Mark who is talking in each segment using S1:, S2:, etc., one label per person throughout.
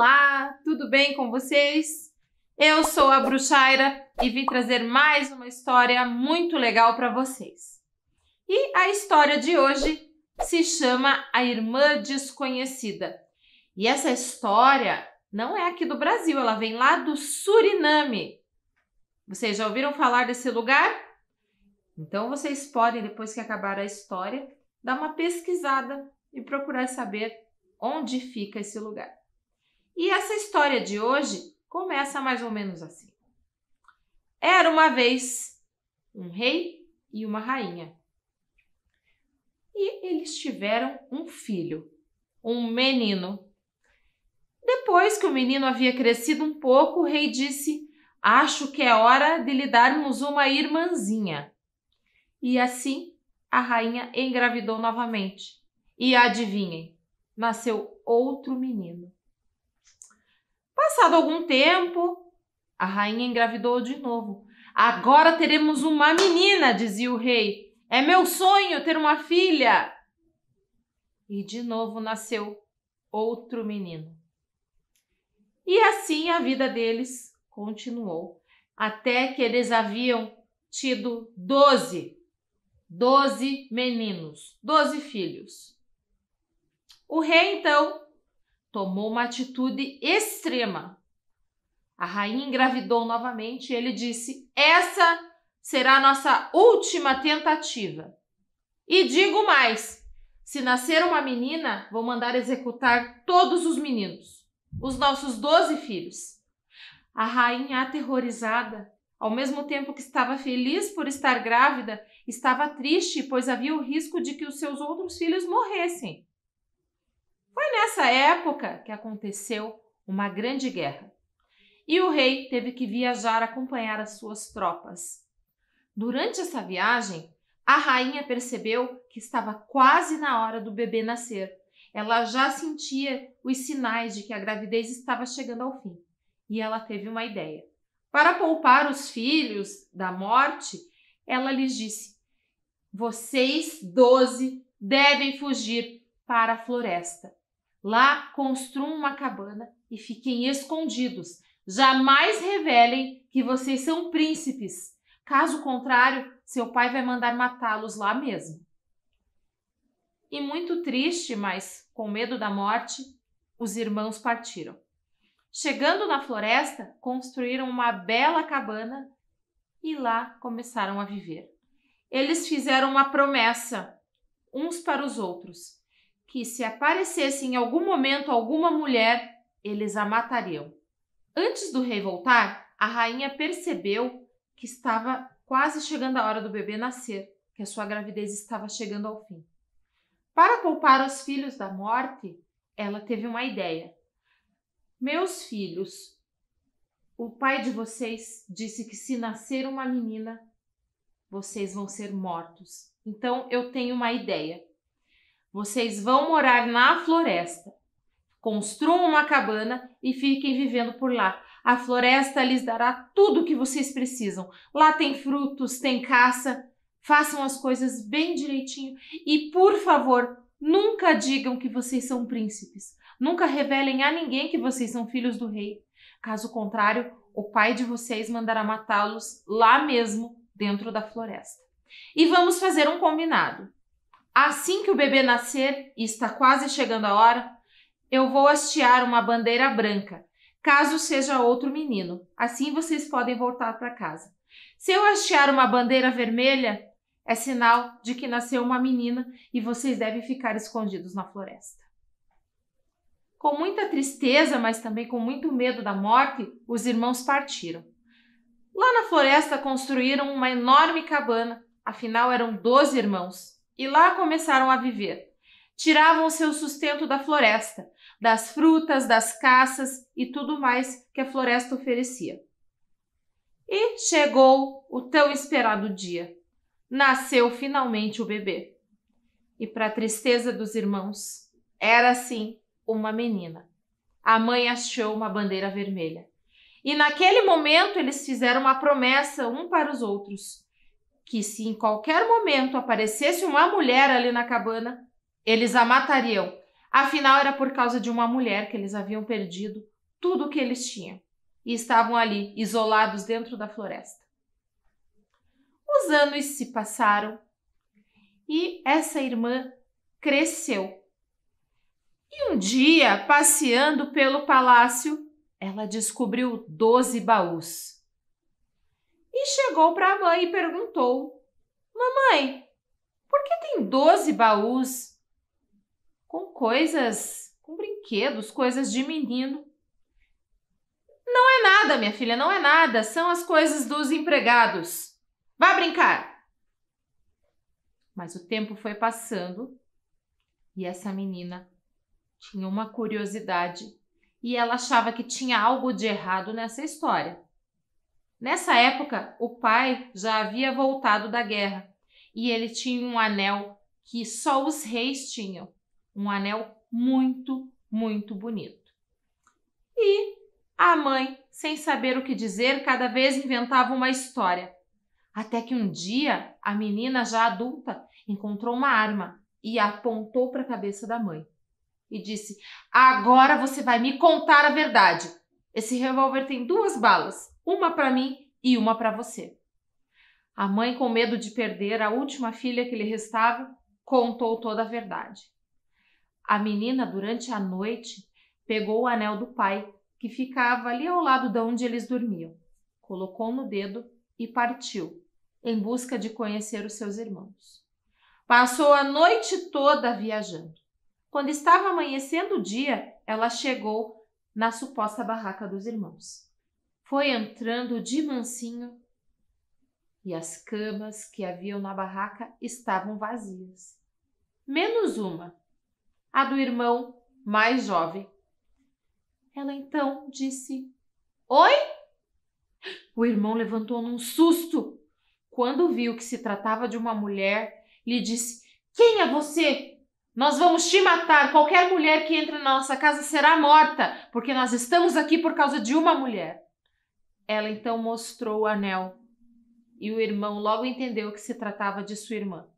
S1: Olá, tudo bem com vocês? Eu sou a Bruxaira e vim trazer mais uma história muito legal para vocês. E a história de hoje se chama A Irmã Desconhecida. E essa história não é aqui do Brasil, ela vem lá do Suriname. Vocês já ouviram falar desse lugar? Então vocês podem, depois que acabar a história, dar uma pesquisada e procurar saber onde fica esse lugar. E essa história de hoje começa mais ou menos assim. Era uma vez um rei e uma rainha. E eles tiveram um filho, um menino. Depois que o menino havia crescido um pouco, o rei disse: Acho que é hora de lhe darmos uma irmãzinha. E assim a rainha engravidou novamente. E adivinhem, nasceu outro menino. Passado algum tempo, a rainha engravidou de novo. Agora teremos uma menina, dizia o rei. É meu sonho ter uma filha. E de novo nasceu outro menino. E assim a vida deles continuou, até que eles haviam tido doze, doze meninos, doze filhos. O rei então tomou uma atitude extrema. A rainha engravidou novamente e ele disse: Essa será a nossa última tentativa. E digo mais: se nascer uma menina, vou mandar executar todos os meninos, os nossos doze filhos. A rainha, aterrorizada, ao mesmo tempo que estava feliz por estar grávida, estava triste, pois havia o risco de que os seus outros filhos morressem. Foi nessa época que aconteceu uma grande guerra e o rei teve que viajar acompanhar as suas tropas. Durante essa viagem, a rainha percebeu que estava quase na hora do bebê nascer. Ela já sentia os sinais de que a gravidez estava chegando ao fim e ela teve uma ideia. Para poupar os filhos da morte, ela lhes disse: Vocês doze devem fugir para a floresta. Lá construam uma cabana e fiquem escondidos. Jamais revelem que vocês são príncipes. Caso contrário, seu pai vai mandar matá-los lá mesmo. E muito triste, mas com medo da morte, os irmãos partiram. Chegando na floresta, construíram uma bela cabana e lá começaram a viver. Eles fizeram uma promessa uns para os outros que se aparecesse em algum momento alguma mulher, eles a matariam. Antes do rei voltar, a rainha percebeu que estava quase chegando a hora do bebê nascer, que a sua gravidez estava chegando ao fim. Para poupar os filhos da morte, ela teve uma ideia. Meus filhos, o pai de vocês disse que se nascer uma menina, vocês vão ser mortos. Então eu tenho uma ideia. Vocês vão morar na floresta. Construam uma cabana e fiquem vivendo por lá. A floresta lhes dará tudo o que vocês precisam. Lá tem frutos, tem caça. Façam as coisas bem direitinho e, por favor, nunca digam que vocês são príncipes. Nunca revelem a ninguém que vocês são filhos do rei. Caso contrário, o pai de vocês mandará matá-los lá mesmo, dentro da floresta. E vamos fazer um combinado. Assim que o bebê nascer, e está quase chegando a hora, eu vou hastear uma bandeira branca, caso seja outro menino. Assim vocês podem voltar para casa. Se eu hastear uma bandeira vermelha, é sinal de que nasceu uma menina e vocês devem ficar escondidos na floresta. Com muita tristeza, mas também com muito medo da morte, os irmãos partiram. Lá na floresta construíram uma enorme cabana, afinal eram 12 irmãos e lá começaram a viver. Tiravam seu sustento da floresta, das frutas, das caças e tudo mais que a floresta oferecia. E chegou o tão esperado dia. Nasceu finalmente o bebê. E, para tristeza dos irmãos, era sim uma menina. A mãe achou uma bandeira vermelha. E naquele momento eles fizeram uma promessa um para os outros que se em qualquer momento aparecesse uma mulher ali na cabana, eles a matariam. Afinal, era por causa de uma mulher que eles haviam perdido tudo o que eles tinham e estavam ali, isolados dentro da floresta. Os anos se passaram e essa irmã cresceu. E um dia, passeando pelo palácio, ela descobriu 12 baús e chegou para a mãe e perguntou: Mamãe, por que tem 12 baús? Com coisas, com brinquedos, coisas de menino. Não é nada, minha filha, não é nada. São as coisas dos empregados. Vá brincar! Mas o tempo foi passando e essa menina tinha uma curiosidade e ela achava que tinha algo de errado nessa história. Nessa época, o pai já havia voltado da guerra e ele tinha um anel que só os reis tinham, um anel muito, muito bonito. E a mãe, sem saber o que dizer, cada vez inventava uma história. Até que um dia, a menina já adulta encontrou uma arma e a apontou para a cabeça da mãe e disse: Agora você vai me contar a verdade. Esse revólver tem duas balas uma para mim e uma para você. A mãe, com medo de perder a última filha que lhe restava, contou toda a verdade. A menina, durante a noite, pegou o anel do pai, que ficava ali ao lado de onde eles dormiam, colocou no dedo e partiu, em busca de conhecer os seus irmãos. Passou a noite toda viajando. Quando estava amanhecendo o dia, ela chegou na suposta barraca dos irmãos foi entrando de mansinho e as camas que haviam na barraca estavam vazias. Menos uma, a do irmão mais jovem. Ela então disse: Oi? O irmão levantou num susto. Quando viu que se tratava de uma mulher, lhe disse: Quem é você? Nós vamos te matar. Qualquer mulher que entre na nossa casa será morta, porque nós estamos aqui por causa de uma mulher. Ela então mostrou o anel e o irmão logo entendeu que se tratava de sua irmã.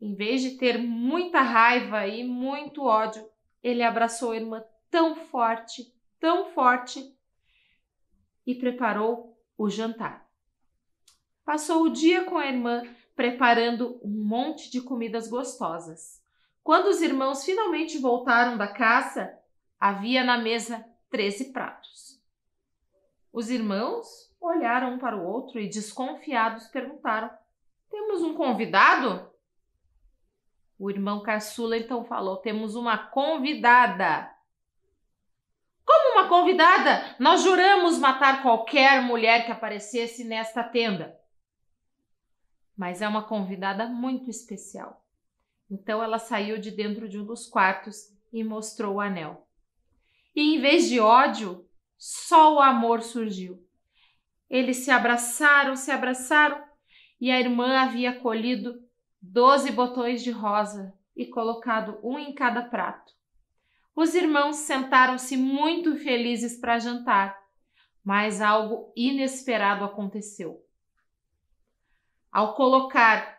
S1: Em vez de ter muita raiva e muito ódio, ele abraçou a irmã tão forte, tão forte, e preparou o jantar. Passou o dia com a irmã preparando um monte de comidas gostosas. Quando os irmãos finalmente voltaram da caça, havia na mesa 13 pratos. Os irmãos olharam um para o outro e, desconfiados, perguntaram: Temos um convidado? O irmão caçula então falou: Temos uma convidada. Como uma convidada? Nós juramos matar qualquer mulher que aparecesse nesta tenda. Mas é uma convidada muito especial. Então ela saiu de dentro de um dos quartos e mostrou o anel. E em vez de ódio, só o amor surgiu. Eles se abraçaram, se abraçaram, e a irmã havia colhido doze botões de rosa e colocado um em cada prato. Os irmãos sentaram-se muito felizes para jantar, mas algo inesperado aconteceu. Ao colocar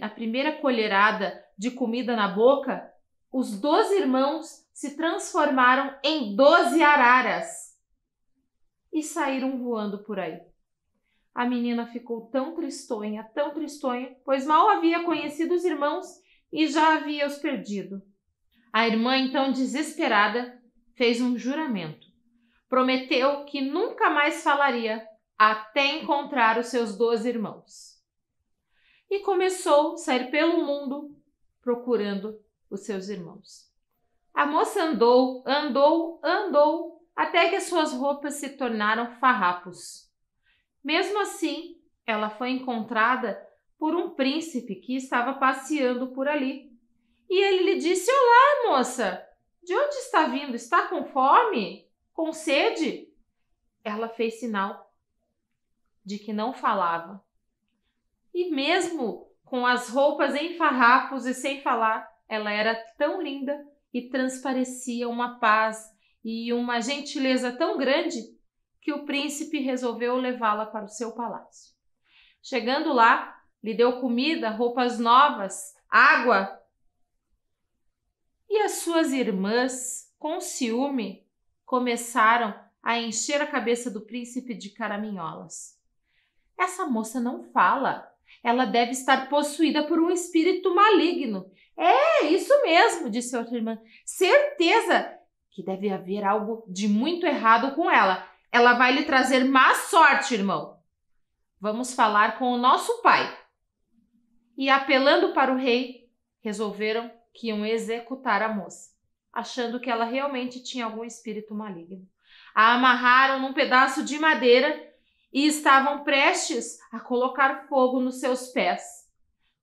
S1: a primeira colherada de comida na boca, os doze irmãos se transformaram em 12 araras e saíram voando por aí. A menina ficou tão tristonha, tão tristonha, pois mal havia conhecido os irmãos e já havia-os perdido. A irmã, então desesperada, fez um juramento. Prometeu que nunca mais falaria até encontrar os seus doze irmãos. E começou a sair pelo mundo procurando os seus irmãos. A moça andou, andou, andou, até que as suas roupas se tornaram farrapos. Mesmo assim, ela foi encontrada por um príncipe que estava passeando por ali. E ele lhe disse: Olá, moça, de onde está vindo? Está com fome? Com sede? Ela fez sinal de que não falava. E mesmo com as roupas em farrapos e sem falar, ela era tão linda e transparecia uma paz e uma gentileza tão grande que o príncipe resolveu levá-la para o seu palácio. Chegando lá, lhe deu comida, roupas novas, água. E as suas irmãs, com ciúme, começaram a encher a cabeça do príncipe de caraminholas. Essa moça não fala. Ela deve estar possuída por um espírito maligno. É, isso mesmo, disse outra irmã. Certeza que deve haver algo de muito errado com ela. Ela vai lhe trazer má sorte, irmão. Vamos falar com o nosso pai. E apelando para o rei, resolveram que iam executar a moça, achando que ela realmente tinha algum espírito maligno. A amarraram num pedaço de madeira e estavam prestes a colocar fogo nos seus pés,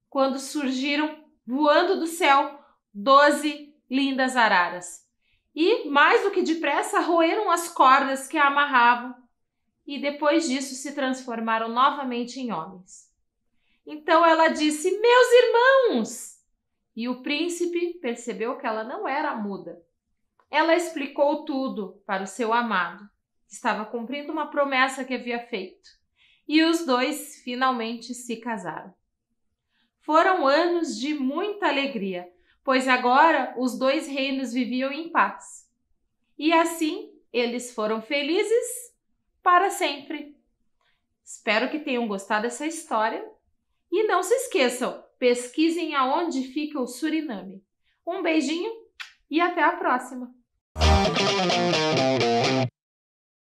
S1: quando surgiram voando do céu doze lindas araras. E, mais do que depressa, roeram as cordas que a amarravam e depois disso se transformaram novamente em homens. Então ela disse: Meus irmãos! E o príncipe percebeu que ela não era muda. Ela explicou tudo para o seu amado, que estava cumprindo uma promessa que havia feito. E os dois finalmente se casaram. Foram anos de muita alegria, pois agora os dois reinos viviam em paz. E assim eles foram felizes para sempre. Espero que tenham gostado dessa história e não se esqueçam, pesquisem aonde fica o Suriname. Um beijinho e até a próxima!